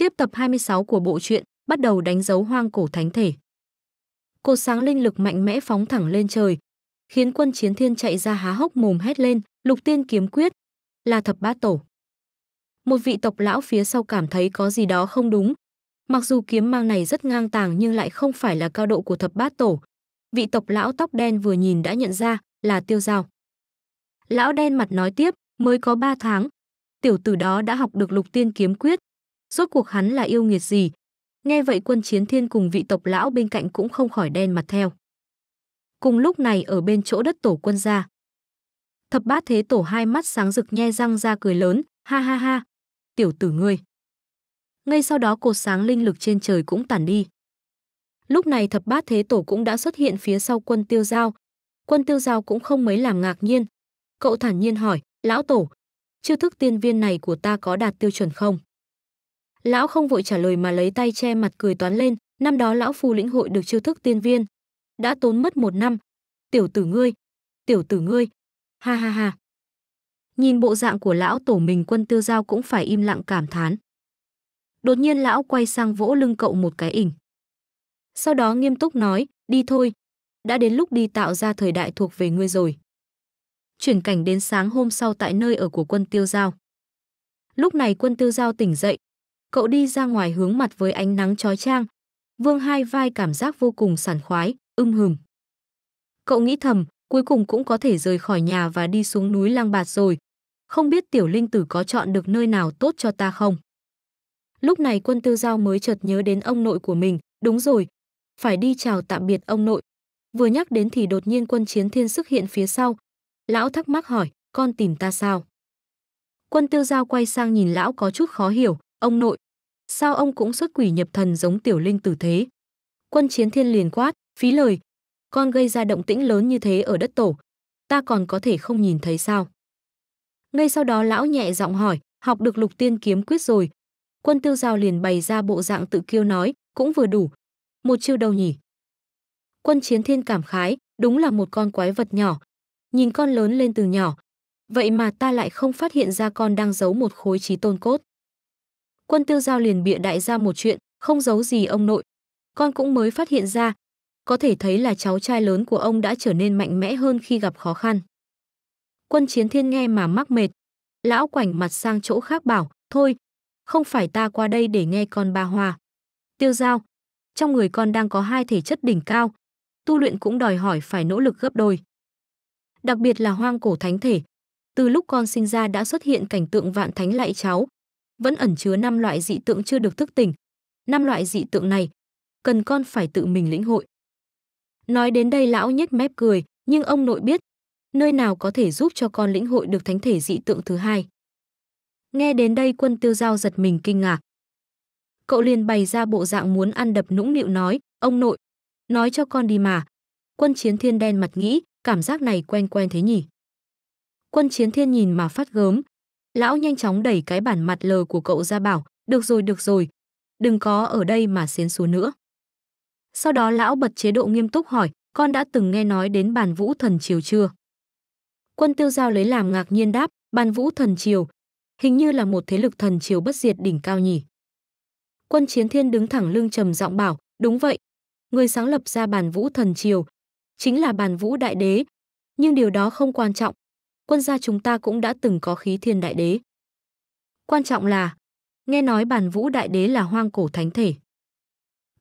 Tiếp tập 26 của bộ truyện bắt đầu đánh dấu hoang cổ thánh thể. Cột sáng linh lực mạnh mẽ phóng thẳng lên trời, khiến quân chiến thiên chạy ra há hốc mồm hét lên, lục tiên kiếm quyết, là thập bát tổ. Một vị tộc lão phía sau cảm thấy có gì đó không đúng. Mặc dù kiếm mang này rất ngang tàng nhưng lại không phải là cao độ của thập bát tổ. Vị tộc lão tóc đen vừa nhìn đã nhận ra là tiêu dao. Lão đen mặt nói tiếp, mới có 3 tháng. Tiểu tử đó đã học được lục tiên kiếm quyết, Rốt cuộc hắn là yêu nghiệt gì? Nghe vậy quân chiến thiên cùng vị tộc lão bên cạnh cũng không khỏi đen mặt theo. Cùng lúc này ở bên chỗ đất tổ quân gia. Thập bát thế tổ hai mắt sáng rực nhe răng ra cười lớn, ha ha ha, tiểu tử ngươi. Ngay sau đó cột sáng linh lực trên trời cũng tản đi. Lúc này thập bát thế tổ cũng đã xuất hiện phía sau quân tiêu giao. Quân tiêu giao cũng không mấy làm ngạc nhiên. Cậu thản nhiên hỏi, lão tổ, chiêu thức tiên viên này của ta có đạt tiêu chuẩn không? Lão không vội trả lời mà lấy tay che mặt cười toán lên, năm đó lão phu lĩnh hội được chiêu thức tiên viên, đã tốn mất một năm. Tiểu tử ngươi, tiểu tử ngươi. Ha ha ha. Nhìn bộ dạng của lão tổ mình quân tiêu giao cũng phải im lặng cảm thán. Đột nhiên lão quay sang vỗ lưng cậu một cái ỉnh. Sau đó nghiêm túc nói, đi thôi, đã đến lúc đi tạo ra thời đại thuộc về ngươi rồi. Chuyển cảnh đến sáng hôm sau tại nơi ở của quân tiêu giao. Lúc này quân tiêu giao tỉnh dậy, cậu đi ra ngoài hướng mặt với ánh nắng chói chang. Vương hai vai cảm giác vô cùng sảng khoái, ưng hừm. Cậu nghĩ thầm, cuối cùng cũng có thể rời khỏi nhà và đi xuống núi lang bạt rồi. Không biết tiểu linh tử có chọn được nơi nào tốt cho ta không? Lúc này quân tư giao mới chợt nhớ đến ông nội của mình, đúng rồi, phải đi chào tạm biệt ông nội. Vừa nhắc đến thì đột nhiên quân chiến thiên xuất hiện phía sau. Lão thắc mắc hỏi, con tìm ta sao? Quân tiêu giao quay sang nhìn lão có chút khó hiểu, Ông nội, sao ông cũng xuất quỷ nhập thần giống tiểu linh tử thế? Quân chiến thiên liền quát, phí lời. Con gây ra động tĩnh lớn như thế ở đất tổ, ta còn có thể không nhìn thấy sao? Ngay sau đó lão nhẹ giọng hỏi, học được lục tiên kiếm quyết rồi. Quân tiêu giao liền bày ra bộ dạng tự kiêu nói, cũng vừa đủ. Một chiêu đâu nhỉ? Quân chiến thiên cảm khái, đúng là một con quái vật nhỏ. Nhìn con lớn lên từ nhỏ. Vậy mà ta lại không phát hiện ra con đang giấu một khối trí tôn cốt quân tiêu giao liền bịa đại ra một chuyện, không giấu gì ông nội. Con cũng mới phát hiện ra, có thể thấy là cháu trai lớn của ông đã trở nên mạnh mẽ hơn khi gặp khó khăn. Quân chiến thiên nghe mà mắc mệt. Lão quảnh mặt sang chỗ khác bảo, thôi, không phải ta qua đây để nghe con ba hòa. Tiêu giao, trong người con đang có hai thể chất đỉnh cao, tu luyện cũng đòi hỏi phải nỗ lực gấp đôi. Đặc biệt là hoang cổ thánh thể, từ lúc con sinh ra đã xuất hiện cảnh tượng vạn thánh lạy cháu, vẫn ẩn chứa năm loại dị tượng chưa được thức tỉnh. Năm loại dị tượng này cần con phải tự mình lĩnh hội. Nói đến đây lão nhếch mép cười, nhưng ông nội biết nơi nào có thể giúp cho con lĩnh hội được thánh thể dị tượng thứ hai. Nghe đến đây quân tiêu giao giật mình kinh ngạc. Cậu liền bày ra bộ dạng muốn ăn đập nũng nịu nói, ông nội, nói cho con đi mà. Quân chiến thiên đen mặt nghĩ, cảm giác này quen quen thế nhỉ. Quân chiến thiên nhìn mà phát gớm, Lão nhanh chóng đẩy cái bản mặt lờ của cậu ra bảo, được rồi, được rồi, đừng có ở đây mà xến xúa nữa. Sau đó lão bật chế độ nghiêm túc hỏi, con đã từng nghe nói đến bàn vũ thần triều chưa? Quân tiêu giao lấy làm ngạc nhiên đáp, bàn vũ thần triều, hình như là một thế lực thần triều bất diệt đỉnh cao nhỉ. Quân chiến thiên đứng thẳng lưng trầm giọng bảo, đúng vậy, người sáng lập ra bàn vũ thần triều, chính là bàn vũ đại đế. Nhưng điều đó không quan trọng, quân gia chúng ta cũng đã từng có khí thiên đại đế. Quan trọng là, nghe nói bản vũ đại đế là hoang cổ thánh thể.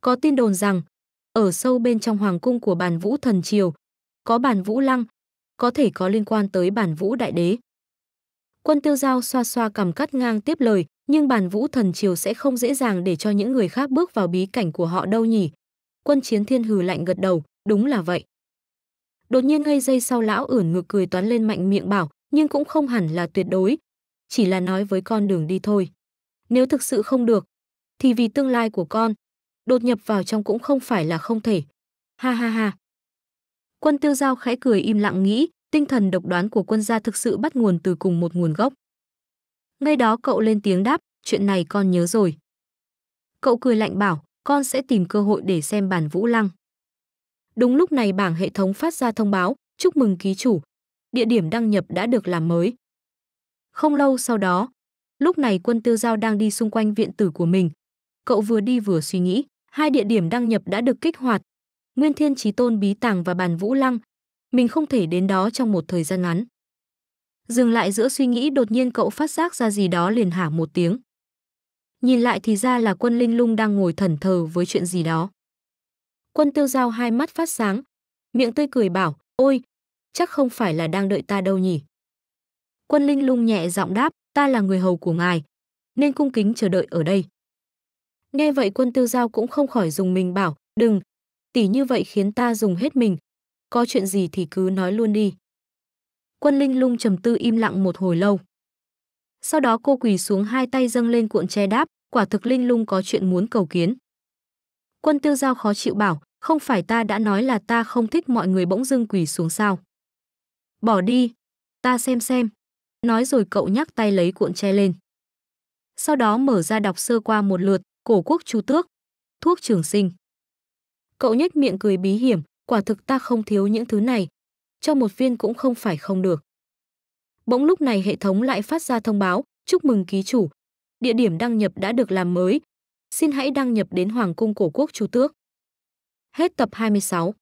Có tin đồn rằng, ở sâu bên trong hoàng cung của bản vũ thần triều, có bản vũ lăng, có thể có liên quan tới bản vũ đại đế. Quân tiêu giao xoa xoa cầm cắt ngang tiếp lời, nhưng bản vũ thần triều sẽ không dễ dàng để cho những người khác bước vào bí cảnh của họ đâu nhỉ. Quân chiến thiên hừ lạnh gật đầu, đúng là vậy. Đột nhiên hơi dây sau lão ưỡn ngược cười toán lên mạnh miệng bảo, nhưng cũng không hẳn là tuyệt đối, chỉ là nói với con đường đi thôi. Nếu thực sự không được, thì vì tương lai của con, đột nhập vào trong cũng không phải là không thể. Ha ha ha. Quân tiêu giao khẽ cười im lặng nghĩ, tinh thần độc đoán của quân gia thực sự bắt nguồn từ cùng một nguồn gốc. Ngay đó cậu lên tiếng đáp, chuyện này con nhớ rồi. Cậu cười lạnh bảo, con sẽ tìm cơ hội để xem bản vũ lăng. Đúng lúc này bảng hệ thống phát ra thông báo, chúc mừng ký chủ, địa điểm đăng nhập đã được làm mới. Không lâu sau đó, lúc này quân tiêu giao đang đi xung quanh viện tử của mình. Cậu vừa đi vừa suy nghĩ, hai địa điểm đăng nhập đã được kích hoạt. Nguyên Thiên trí Tôn Bí Tàng và Bàn Vũ Lăng. Mình không thể đến đó trong một thời gian ngắn. Dừng lại giữa suy nghĩ đột nhiên cậu phát giác ra gì đó liền hả một tiếng. Nhìn lại thì ra là quân linh lung đang ngồi thẩn thờ với chuyện gì đó. Quân tiêu giao hai mắt phát sáng, miệng tươi cười bảo, ôi, chắc không phải là đang đợi ta đâu nhỉ. Quân linh lung nhẹ giọng đáp, ta là người hầu của ngài, nên cung kính chờ đợi ở đây. Nghe vậy quân tiêu giao cũng không khỏi dùng mình bảo, đừng, tỷ như vậy khiến ta dùng hết mình, có chuyện gì thì cứ nói luôn đi. Quân linh lung trầm tư im lặng một hồi lâu. Sau đó cô quỳ xuống hai tay dâng lên cuộn che đáp, quả thực linh lung có chuyện muốn cầu kiến. Quân tiêu giao khó chịu bảo, không phải ta đã nói là ta không thích mọi người bỗng dưng quỳ xuống sao. Bỏ đi, ta xem xem. Nói rồi cậu nhắc tay lấy cuộn tre lên. Sau đó mở ra đọc sơ qua một lượt, cổ quốc chu tước, thuốc trường sinh. Cậu nhếch miệng cười bí hiểm, quả thực ta không thiếu những thứ này. Cho một viên cũng không phải không được. Bỗng lúc này hệ thống lại phát ra thông báo, chúc mừng ký chủ. Địa điểm đăng nhập đã được làm mới. Xin hãy đăng nhập đến Hoàng cung cổ quốc Chu Tước. Hết tập 26.